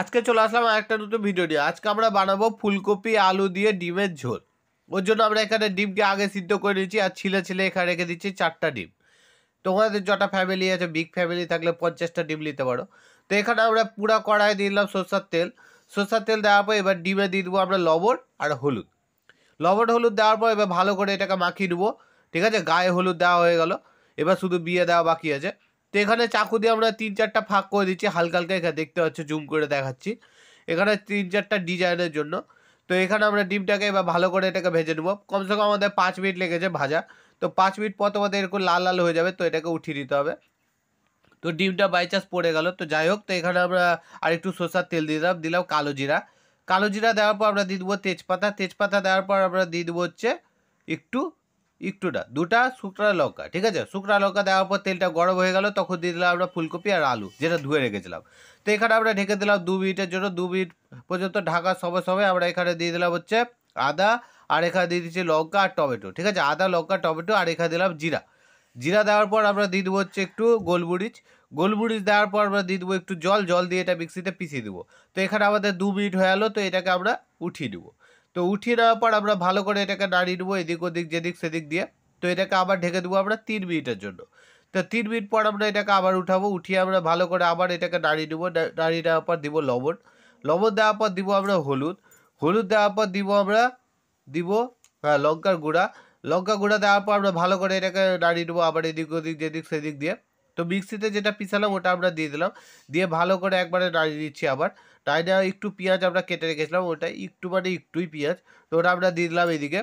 আজকে চলে আসলাম একটা নতুন ভিডিও নিয়ে আজকে আমরা বানাবো ফুলকপি আলু দিয়ে ডিমের ঝোল ওর জন্য আমরা এখানে ডিমকে আগে সিদ্ধ করে নিয়েছি আর ছিলে ছিলে এখানে রেখে দিচ্ছি চারটা ডিম তোমাদের যটা ফ্যামিলি আছে বিগ ফ্যামিলি থাকলে পঞ্চাশটা ডিম নিতে পারো তো এখানে আমরা পুরো কড়াই দিলাম সরষার তেল সরষার তেল দেওয়ার পর এবার ডিমে দিয়ে দেবো আমরা লবণ আর হলুদ লবণ হলুদ দেওয়ার পর এবার ভালো করে এটাকে মাখিয়ে নেবো ঠিক আছে গায়ে হলুদ দেওয়া হয়ে গেল এবার শুধু বিয়ে দেওয়া বাকি আছে তো এখানে চাকু দিয়ে আমরা তিন চারটা ফাঁক করে দিচ্ছি হালকা হালকা এখানে দেখতে পাচ্ছি জুম করে দেখাচ্ছি এখানে তিন চারটা ডিজাইনের জন্য তো এখানে আমরা ডিমটাকে এবার ভালো করে এটাকে ভেজে নেবো কমসে কম আমাদের পাঁচ মিনিট লেগেছে ভাজা তো পাঁচ মিনিট পর তোমাদের এরকম লাল লাল হয়ে যাবে তো এটাকে উঠিয়ে দিতে হবে তো ডিমটা বাই চান্স পড়ে গেল তো যাই হোক তো এখানে আমরা আর একটু সর্ষার তেল দিয়ে দিলাম দিলাম কালো জিরা কালো জিরা দেওয়ার পর আমরা দিয়ে দেবো তেজপাতা তেজপাতা দেওয়ার পর আমরা দিয়ে দেবো হচ্ছে একটু একটুটা দুটা শুকরা লঙ্কা ঠিক আছে শুকরা লঙ্কা দেওয়ার পর তেলটা গরম হয়ে গেল তখন দিয়ে দিলাম আমরা ফুলকপি আর আলু যেটা ধুয়ে রেখেছিলাম তো এখানে আমরা ঢেকে দিলাম দু মিনিটের জন্য দু মিনিট পর্যন্ত ঢাকার সময় সময় আমরা এখানে দিয়ে দিলাম হচ্ছে আদা আর এখানে দিয়ে দিচ্ছি লঙ্কা আর টমেটো ঠিক আছে আদা লঙ্কা টমেটো আর এখানে দিলাম জিরা জিরা দেওয়ার পর আমরা দিয়ে দেবো হচ্ছে একটু গোলমরিচ গোলমরিচ দেওয়ার পর আমরা দিয়ে দেবো একটু জল জল দিয়ে এটা মিক্সিতে পিছিয়ে দেবো তো এখানে আমাদের দু মিনিট হয়ে গেলো তো এটাকে আমরা উঠিয়ে দেবো তো উঠিয়ে দেওয়ার পর আমরা ভালো করে এটাকে নাড়িয়ে নেবো এদিক ওদিক যেদিক সেদিক দিয়ে তো এটাকে আবার ঢেকে দেবো আমরা তিন মিনিটের জন্য তো তিন মিনিট পর আমরা এটাকে আবার উঠাবো উঠিয়ে আমরা ভালো করে আবার এটাকে নাড়িয়ে নেবো নাড়িয়ে দেওয়ার পর দিব লবণ লবণ দেওয়ার পর দিব আমরা হলুদ হলুদ দেওয়ার পর দিব আমরা দিব হ্যাঁ লঙ্কার গুঁড়া লঙ্কা গুঁড়া দেওয়ার পর আমরা ভালো করে এটাকে নাড়িয়ে নেবো আবার এদিক ওদিক যেদিক সেদিক দিয়ে তো মিক্সিতে যেটা পিছালাম ওটা আমরা দিয়ে দিলাম দিয়ে ভালো করে একবারে নাড়িয়ে দিচ্ছি আবার নাড়িয়ে একটু পেঁয়াজ আমরা কেটে রেখেছিলাম ওটা একটু মানে একটুই পেঁয়াজ তো ওটা আমরা দিয়ে দিলাম এদিকে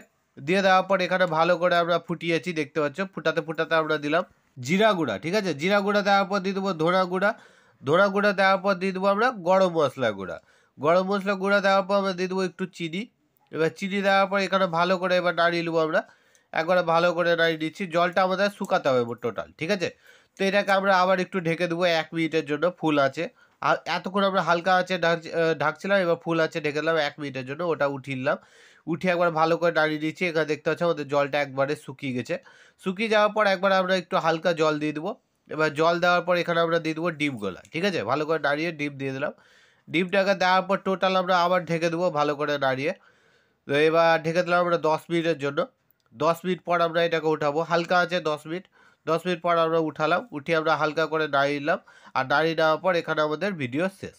দিয়ে দেওয়ার পর এখানে ভালো করে আমরা ফুটিয়েছি দেখতে পাচ্ছ ফুটাতে ফুটাতে আমরা দিলাম জিরা গুঁড়া ঠিক আছে জিরা গুঁড়া দেওয়ার পর দিয়ে দেবো ধোড়া গুঁড়া ধোড়া গুঁড়া দেওয়ার পর দিয়ে দেবো আমরা গরম মশলা গুঁড়া গরম মশলা গুঁড়া দেওয়ার পর আমরা দিয়ে দেবো একটু চিনি এবার চিনি দেওয়ার পর এখানে ভালো করে এবার নাড়িয়ে নেবো আমরা একবারে ভালো করে নাড়িয়ে দিচ্ছি জলটা আমাদের শুকাতে হবে টোটাল ঠিক আছে তো এটাকে আমরা আবার একটু ঢেকে দেবো এক মিনিটের জন্য ফুল আছে আর এতক্ষণ আমরা হালকা আছে ঢাকছিলাম এবার ফুল আছে ঢেকে দিলাম এক মিনিটের জন্য ওটা উঠিলাম নিলাম উঠে একবার ভালো করে দাঁড়িয়ে দিচ্ছি এখানে দেখতে পাচ্ছি আমাদের জলটা একবারে শুকিয়ে গেছে শুকিয়ে যাওয়ার পর একবার আমরা একটু হালকা জল দিয়ে দেবো এবার জল দেওয়ার পর এখানে আমরা দিয়ে দেবো ডিমগুলা ঠিক আছে ভালো করে দাঁড়িয়ে ডিম দিয়ে দিলাম ডিমটাকে দেওয়ার পর টোটাল আমরা আবার ঢেকে দেবো ভালো করে দাঁড়িয়ে তো এবার ঢেকে দিলাম আমরা দশ মিনিটের জন্য দশ মিনিট পর আমরা এটাকে উঠাবো হালকা আছে দশ মিনিট দশ মিনিট পর আমরা উঠালাম উঠিয়ে আমরা হালকা করে দাঁড়িয়ে নিলাম আর দাঁড়িয়ে নেওয়ার পর এখানে আমাদের ভিডিও শেষ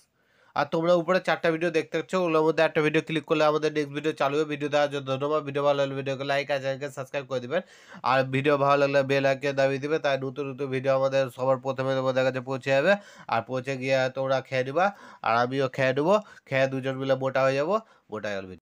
আর তোমরা উপরে চারটা ভিডিও দেখতে পাচ্ছ ওগুলোর মধ্যে একটা ভিডিও ক্লিক করলে আমাদের নেক্সট ভিডিও চালু হবে ভিডিও দেওয়ার জন্য ধন্যবাদ ভিডিও ভালো লাগলে ভিডিওকে লাইক আর চ্যানেলকে সাবস্ক্রাইব করে দেবেন আর ভিডিও ভালো লাগলে বেল আইকন দাবিয়ে দেবে তাই নতুন নতুন ভিডিও আমাদের সবার প্রথমে তোমাদের কাছে পৌঁছে যাবে আর পৌঁছে গিয়ে তোমরা খেয়ে নেবা আর আমিও খেয়ে নেবো খেয়ে দুজন মিলে মোটা হয়ে যাবো মোটা গেল